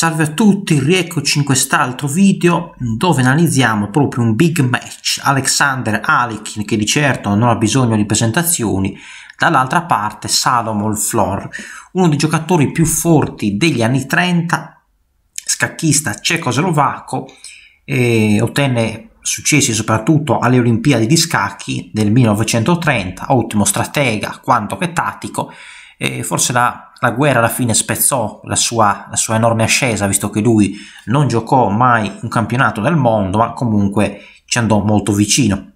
Salve a tutti, rieccoci in quest'altro video dove analizziamo proprio un big match Alexander Alekin che di certo non ha bisogno di presentazioni dall'altra parte Salomon Flor uno dei giocatori più forti degli anni 30 scacchista cecoslovacco eh, ottenne successi soprattutto alle Olimpiadi di scacchi del 1930 ottimo stratega quanto che tattico e forse la, la, guerra alla fine spezzò la sua, la sua enorme ascesa, visto che lui non giocò mai un campionato del mondo, ma comunque ci andò molto vicino.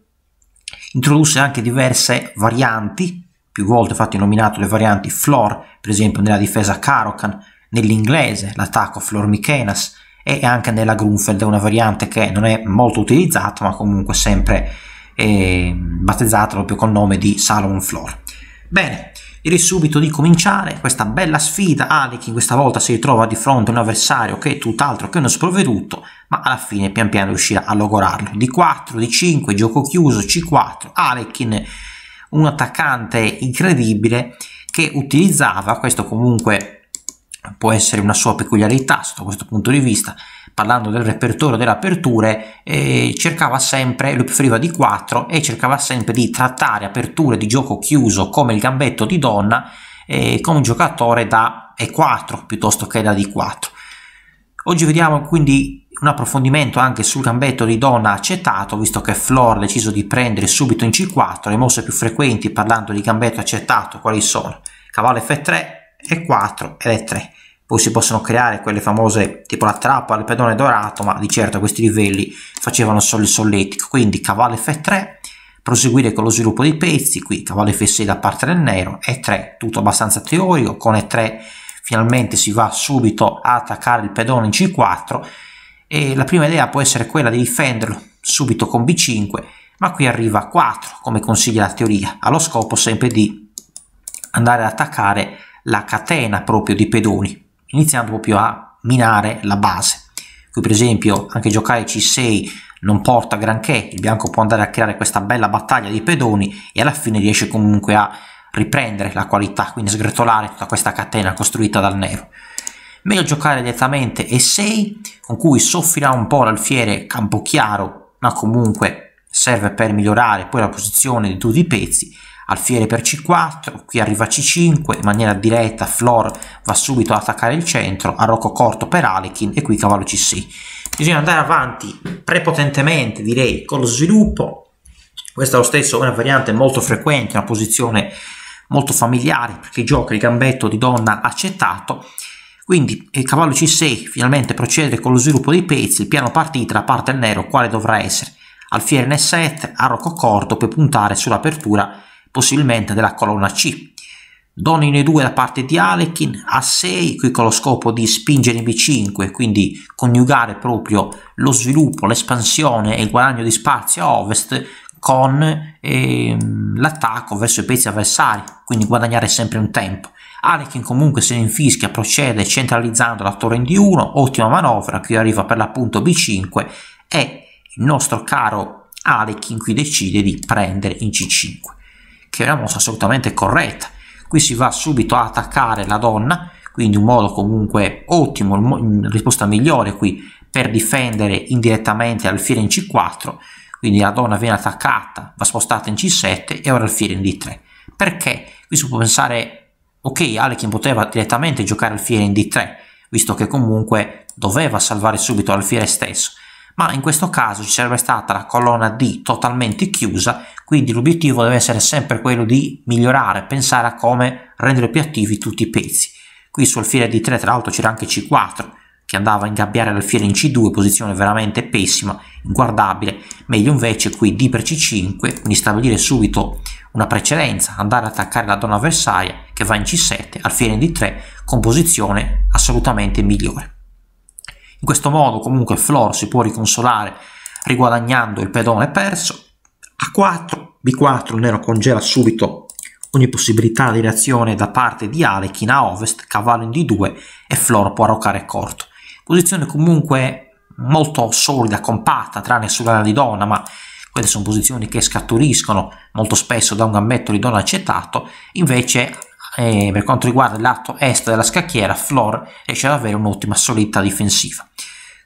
Introdusse anche diverse varianti, più volte infatti nominato le varianti Flor, per esempio nella difesa Karokan, nell'inglese l'attacco Flor Mikenas e anche nella Grunfeld, una variante che non è molto utilizzata ma comunque sempre eh, battezzata proprio col nome di Salomon Flor. Bene, ed subito di cominciare questa bella sfida. Anakin questa volta si ritrova di fronte a un avversario che è tutt'altro che uno sprovveduto, ma alla fine pian piano riuscirà a logorarlo. d 4, d 5, gioco chiuso, C4, Anakin, un attaccante incredibile che utilizzava, questo comunque può essere una sua peculiarità sotto questo punto di vista, parlando del repertorio delle aperture, eh, cercava sempre, lui preferiva di 4 e cercava sempre di trattare aperture di gioco chiuso come il gambetto di donna eh, con un giocatore da E4 piuttosto che da D4. Oggi vediamo quindi un approfondimento anche sul gambetto di donna accettato, visto che Flor ha deciso di prendere subito in C4 le mosse più frequenti parlando di gambetto accettato quali sono cavallo F3, E4 ed E3 poi si possono creare quelle famose tipo la trappola del pedone dorato ma di certo questi livelli facevano solo il solletico quindi cavallo f3 proseguire con lo sviluppo dei pezzi qui cavallo f6 da parte del nero e3 tutto abbastanza teorico con e3 finalmente si va subito a attaccare il pedone in c4 e la prima idea può essere quella di difenderlo subito con b5 ma qui arriva a 4 come consiglia la teoria allo scopo sempre di andare ad attaccare la catena proprio di pedoni iniziano proprio a minare la base. Qui per esempio anche giocare C6 non porta granché, il bianco può andare a creare questa bella battaglia di pedoni e alla fine riesce comunque a riprendere la qualità, quindi sgretolare tutta questa catena costruita dal nero. Meglio giocare direttamente E6, con cui soffrirà un po' l'alfiere campo chiaro, ma comunque serve per migliorare poi la posizione di tutti i pezzi alfiere per c4, qui arriva c5, in maniera diretta Flor va subito ad attaccare il centro, arrocco corto per Alekin e qui cavallo c6. Bisogna andare avanti prepotentemente direi con lo sviluppo, questa è lo stesso, una variante molto frequente, una posizione molto familiare perché gioca il gambetto di donna accettato, quindi il eh, cavallo c6 finalmente procede con lo sviluppo dei pezzi, il piano partita la parte nero quale dovrà essere? Alfiere n7, arrocco corto, per puntare sull'apertura possibilmente della colonna C. in e 2 da parte di Alekin, A6 qui con lo scopo di spingere in B5, quindi coniugare proprio lo sviluppo, l'espansione e il guadagno di spazio a ovest con ehm, l'attacco verso i pezzi avversari, quindi guadagnare sempre un tempo. Alekin comunque se ne infischia, procede centralizzando la torre in D1, ottima manovra, qui arriva per l'appunto B5 e il nostro caro Alekin qui decide di prendere in C5 che è una mossa assolutamente corretta. Qui si va subito a attaccare la donna, quindi un modo comunque ottimo, una risposta migliore qui per difendere indirettamente l'alfiere in C4, quindi la donna viene attaccata, va spostata in C7 e ora l'alfiere in D3. Perché? Qui si può pensare, ok, Alekin poteva direttamente giocare alfiere in D3, visto che comunque doveva salvare subito l'alfiere stesso, ma in questo caso ci sarebbe stata la colonna D totalmente chiusa, quindi l'obiettivo deve essere sempre quello di migliorare, pensare a come rendere più attivi tutti i pezzi. Qui sul file D3 tra l'altro c'era anche C4 che andava a ingabbiare l'alfiere in C2, posizione veramente pessima, inguardabile, meglio invece qui D per C5, quindi stabilire subito una precedenza, andare ad attaccare la donna avversaria che va in C7 al fine d 3 con posizione assolutamente migliore. In questo modo comunque Flor si può riconsolare riguadagnando il pedone perso. A4, B4 il nero congela subito ogni possibilità di reazione da parte di Alekin a ovest, cavallo in D2 e Flor può arroccare corto. Posizione comunque molto solida, compatta, tranne sulla di donna, ma queste sono posizioni che scaturiscono molto spesso da un gambetto di donna accettato, invece eh, per quanto riguarda il lato est della scacchiera, Flor riesce ad avere un'ottima solidità difensiva.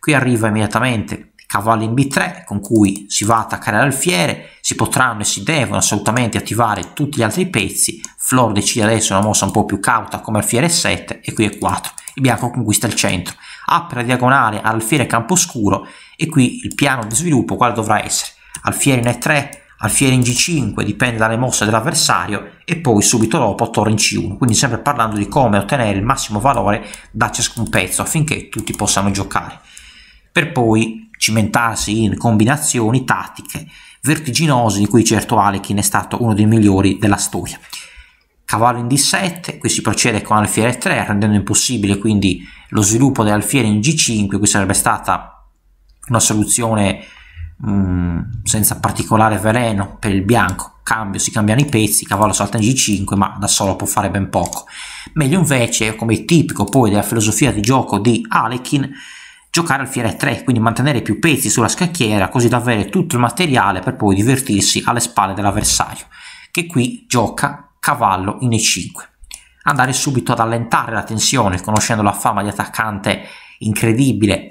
Qui arriva immediatamente cavallo in B3 con cui si va a attaccare l'alfiere, si potranno e si devono assolutamente attivare tutti gli altri pezzi, Flor decide adesso una mossa un po' più cauta come alfiere 7 e qui è 4, il bianco conquista il centro, apre la diagonale all'alfiere camposcuro e qui il piano di sviluppo quale dovrà essere? Alfiere in E3, alfiere in G5, dipende dalle mosse dell'avversario e poi subito dopo torre in C1, quindi sempre parlando di come ottenere il massimo valore da ciascun pezzo affinché tutti possano giocare per poi cimentarsi in combinazioni tattiche vertiginose di cui certo Alekin è stato uno dei migliori della storia. Cavallo in D7, qui si procede con alfiere 3 rendendo impossibile quindi lo sviluppo dell'alfiere in G5, qui sarebbe stata una soluzione mh, mm, senza particolare veleno per il bianco, Cambio, si cambiano i pezzi, cavallo salta in G5, ma da solo può fare ben poco. Meglio invece, come tipico poi della filosofia di gioco di Alekin, giocare al fiere 3, quindi mantenere più pezzi sulla scacchiera così da avere tutto il materiale per poi divertirsi alle spalle dell'avversario, che qui gioca cavallo in e5. Andare subito ad allentare la tensione, conoscendo la fama di attaccante incredibile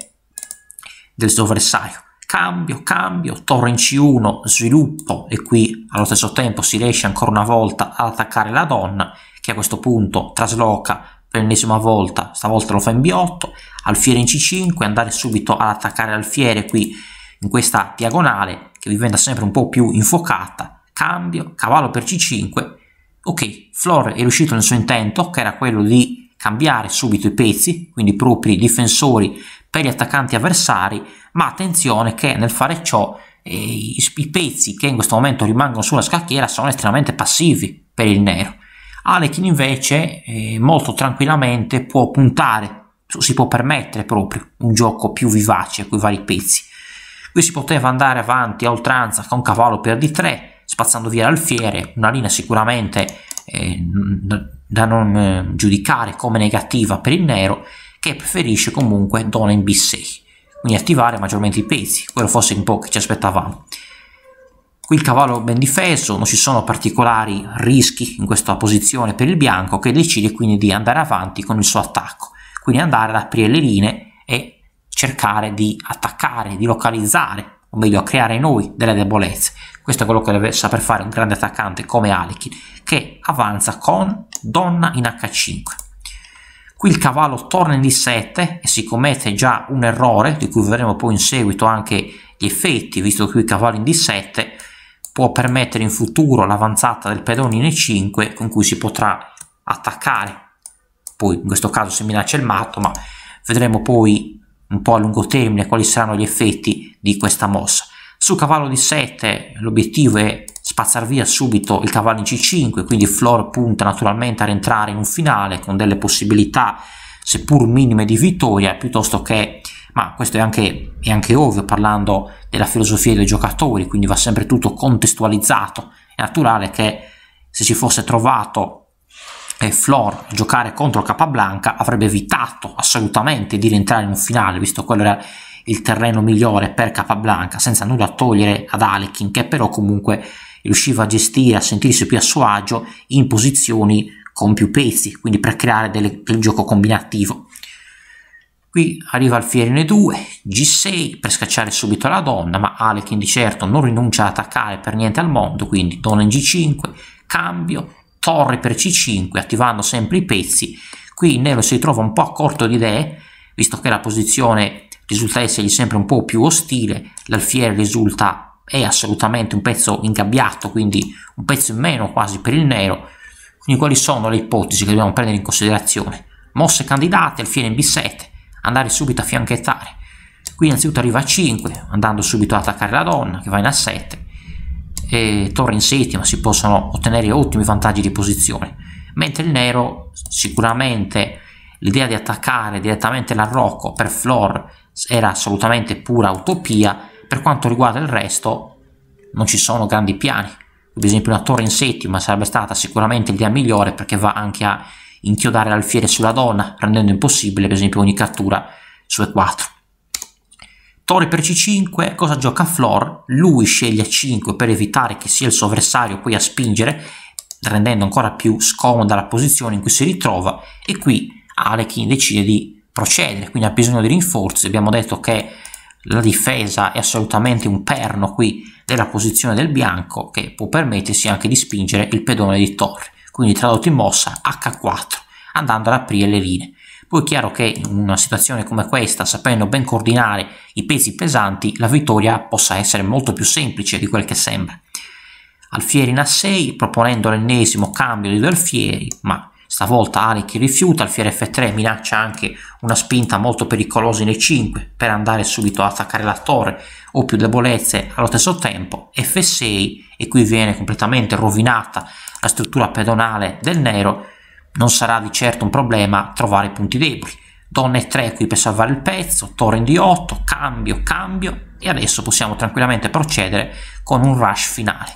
del suo avversario. Cambio, cambio, torre in C1, sviluppo e qui allo stesso tempo si riesce ancora una volta ad attaccare la donna che a questo punto trasloca per l'ennesima volta, stavolta lo fa in B8, alfiere in C5, andare subito ad attaccare alfiere qui in questa diagonale che diventa sempre un po' più infuocata, cambio, cavallo per C5, ok, Flore è riuscito nel suo intento che era quello di cambiare subito i pezzi, quindi i propri difensori per gli attaccanti avversari, ma attenzione che nel fare ciò eh, i, i pezzi che in questo momento rimangono sulla scacchiera sono estremamente passivi per il nero Anakin invece eh, molto tranquillamente può puntare, si può permettere proprio un gioco più vivace con i vari pezzi. Qui si poteva andare avanti a oltranza con cavallo per D3, spazzando via l'alfiere, una linea sicuramente eh, da non eh, giudicare come negativa per il nero, che preferisce comunque dona in B6, quindi attivare maggiormente i pezzi, quello fosse un po' che ci aspettavamo. Qui il cavallo ben difeso, non ci sono particolari rischi in questa posizione per il bianco che decide quindi di andare avanti con il suo attacco, quindi andare ad aprire le linee e cercare di attaccare, di localizzare, o meglio a creare noi delle debolezze. Questo è quello che deve saper fare un grande attaccante come Alekin che avanza con donna in h5. Qui il cavallo torna in d7 e si commette già un errore di cui vedremo poi in seguito anche gli effetti, visto che qui il cavallo in d7 può permettere in futuro l'avanzata del pedone in E5 con cui si potrà attaccare. Poi in questo caso si minaccia il matto, ma vedremo poi un po' a lungo termine quali saranno gli effetti di questa mossa. Su cavallo di 7 l'obiettivo è spazzare via subito il cavallo in C5, quindi Flor punta naturalmente a rientrare in un finale con delle possibilità seppur minime di vittoria piuttosto che ma questo è anche, è anche ovvio parlando della filosofia dei giocatori, quindi va sempre tutto contestualizzato. È naturale che se si fosse trovato e eh, Flor giocare contro Capablanca avrebbe evitato assolutamente di rientrare in un finale, visto che quello era il terreno migliore per Capablanca, senza nulla togliere ad Alekin, che però comunque riusciva a gestire, a sentirsi più a suo agio in posizioni con più pezzi, quindi per creare del, del gioco combinativo. Qui arriva alfiere N2, G6 per scacciare subito la donna, ma Alekin di certo non rinuncia ad attaccare per niente al mondo, quindi donna in G5, cambio, torre per C5, attivando sempre i pezzi. Qui il nero si ritrova un po' a corto di idee, visto che la posizione risulta essergli sempre un po' più ostile, l'alfiere risulta è assolutamente un pezzo ingabbiato, quindi un pezzo in meno quasi per il nero. Quindi quali sono le ipotesi che dobbiamo prendere in considerazione? Mosse candidate, alfiere in B7, andare subito a fianchettare. Qui innanzitutto arriva a 5, andando subito ad attaccare la donna che va in a 7 e torre in settima, si possono ottenere ottimi vantaggi di posizione, mentre il nero sicuramente l'idea di attaccare direttamente l'arrocco per floor era assolutamente pura utopia, per quanto riguarda il resto non ci sono grandi piani, ad esempio una torre in settima sarebbe stata sicuramente l'idea migliore perché va anche a inchiodare l'alfiere sulla donna, rendendo impossibile per esempio ogni cattura su E4. Tore per C5, cosa gioca Flor? Lui sceglie 5 per evitare che sia il suo avversario poi a spingere, rendendo ancora più scomoda la posizione in cui si ritrova e qui Alekin decide di procedere, quindi ha bisogno di rinforzi, abbiamo detto che la difesa è assolutamente un perno qui della posizione del bianco che può permettersi anche di spingere il pedone di torre quindi tradotto in mossa H4, andando ad aprire le linee. Poi è chiaro che in una situazione come questa, sapendo ben coordinare i pesi pesanti, la vittoria possa essere molto più semplice di quel che sembra. Alfieri in A6 proponendo l'ennesimo cambio di due alfieri, ma stavolta Alec rifiuta, alfiere F3 minaccia anche una spinta molto pericolosa in E5 per andare subito ad attaccare la torre o più debolezze allo stesso tempo, F6 e qui viene completamente rovinata alta struttura pedonale del nero, non sarà di certo un problema trovare i punti deboli. Donne 3 qui per salvare il pezzo, torre in D8, cambio, cambio e adesso possiamo tranquillamente procedere con un rush finale.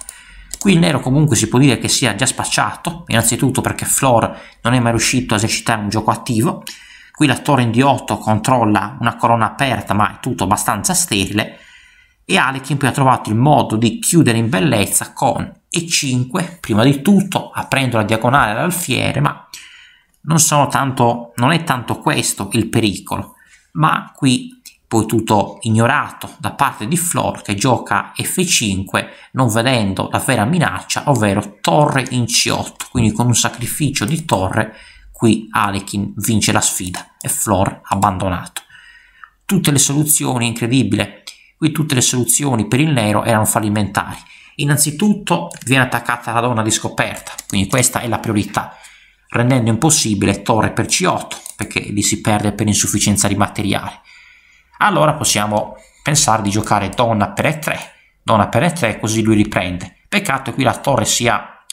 Qui il nero comunque si può dire che sia già spacciato, innanzitutto perché Flor non è mai riuscito a esercitare un gioco attivo, qui la torre in D8 controlla una corona aperta ma è tutto abbastanza sterile e Alekin poi ha trovato il modo di chiudere in bellezza con e 5, prima di tutto aprendo la diagonale all'alfiere, ma non, tanto, non è tanto questo il pericolo, ma qui poi tutto ignorato da parte di Flor che gioca F5 non vedendo la vera minaccia, ovvero torre in C8, quindi con un sacrificio di torre qui Alekin vince la sfida e Flor abbandonato. Tutte le soluzioni, incredibile, qui tutte le soluzioni per il nero erano fallimentari. Innanzitutto viene attaccata la donna di scoperta, quindi questa è la priorità, rendendo impossibile torre per C8 perché lì si perde per insufficienza di materiale. Allora possiamo pensare di giocare donna per E3, donna per E3 così lui riprende. Peccato che qui la torre sia,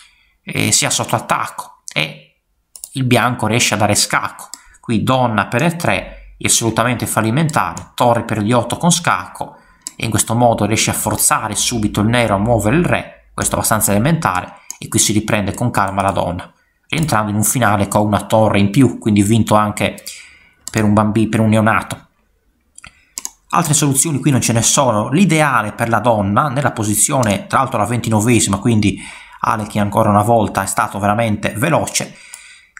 eh, sia sotto attacco e il bianco riesce a dare scacco. Qui donna per E3 è assolutamente fallimentare, torre per D8 con scacco e in questo modo riesce a forzare subito il nero a muovere il re, questo è abbastanza elementare, e qui si riprende con calma la donna, rientrando in un finale con una torre in più, quindi vinto anche per un bambino, per un neonato. Altre soluzioni qui non ce ne sono, l'ideale per la donna nella posizione, tra l'altro la 29esima, quindi Alechi ancora una volta è stato veramente veloce,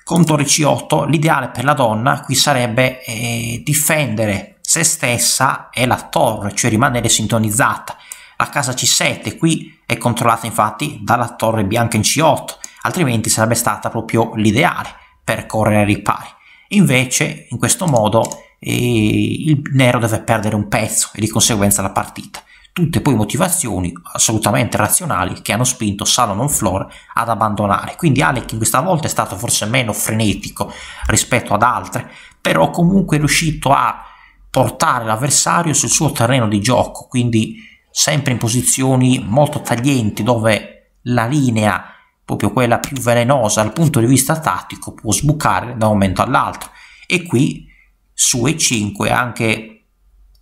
con torre C8 l'ideale per la donna qui sarebbe eh, difendere se stessa è la torre, cioè rimanere sintonizzata. La casa C7 qui è controllata infatti dalla torre bianca in C8, altrimenti sarebbe stata proprio l'ideale per correre ai ripari. Invece in questo modo eh, il nero deve perdere un pezzo e di conseguenza la partita. Tutte poi motivazioni assolutamente razionali che hanno spinto Salomon Flor ad abbandonare. Quindi Alec in questa volta è stato forse meno frenetico rispetto ad altre, però comunque è riuscito a portare l'avversario sul suo terreno di gioco, quindi sempre in posizioni molto taglienti dove la linea, proprio quella più velenosa dal punto di vista tattico, può sbucare da un momento all'altro. E qui su E5 anche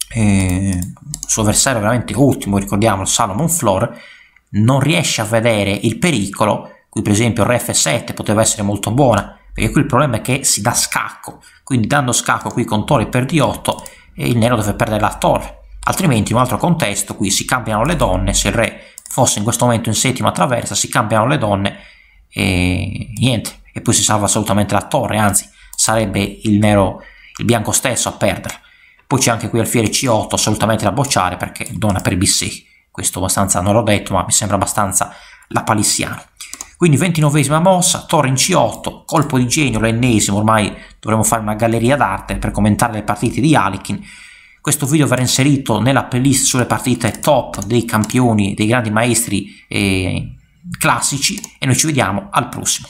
eh, suo avversario veramente ultimo, ricordiamo il Salomon Floor, non riesce a vedere il pericolo, qui per esempio Rf7 poteva essere molto buona, perché qui il problema è che si dà scacco, quindi dando scacco qui con torre per d8 il nero deve perdere la torre, altrimenti in un altro contesto qui si cambiano le donne, se il re fosse in questo momento in settima traversa si cambiano le donne e niente, e poi si salva assolutamente la torre, anzi sarebbe il nero, il bianco stesso a perdere Poi c'è anche qui alfiere c8 assolutamente da bocciare perché donna per b6, questo abbastanza non l'ho detto ma mi sembra abbastanza la palissiana quindi 29esima mossa, Toro in C8, colpo di genio, l'ennesimo, ormai dovremmo fare una galleria d'arte per commentare le partite di Alikin. Questo video verrà inserito nella playlist sulle partite top dei campioni, dei grandi maestri eh, classici e noi ci vediamo al prossimo.